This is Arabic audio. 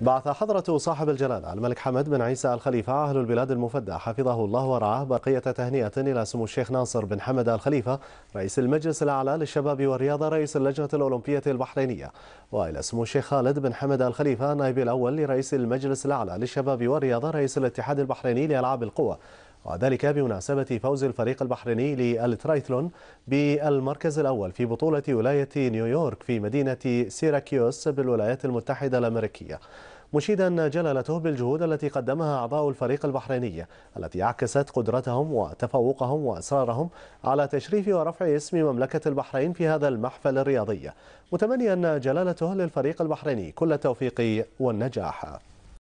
بعث حضرة صاحب الجلالة الملك حمد بن عيسى الخليفة أهل البلاد المفدى حفظه الله ورعاه بقية تهنئة إلى سمو الشيخ ناصر بن حمد الخليفة رئيس المجلس الأعلى للشباب والرياضة رئيس اللجنة الأولمبية البحرينية وإلى سمو الشيخ خالد بن حمد الخليفة نائب الأول لرئيس المجلس الأعلى للشباب والرياضة رئيس الاتحاد البحريني لألعاب القوى وذلك بمناسبة فوز الفريق البحريني للترايثلون بالمركز الأول في بطولة ولاية نيويورك في مدينة سيراكيوس بالولايات المتحدة الأمريكية مشيدا جلالته بالجهود التي قدمها أعضاء الفريق البحريني التي عكست قدرتهم وتفوقهم وأسرارهم على تشريف ورفع اسم مملكة البحرين في هذا المحفل الرياضي متمنيا جلالته للفريق البحريني كل التوفيق والنجاح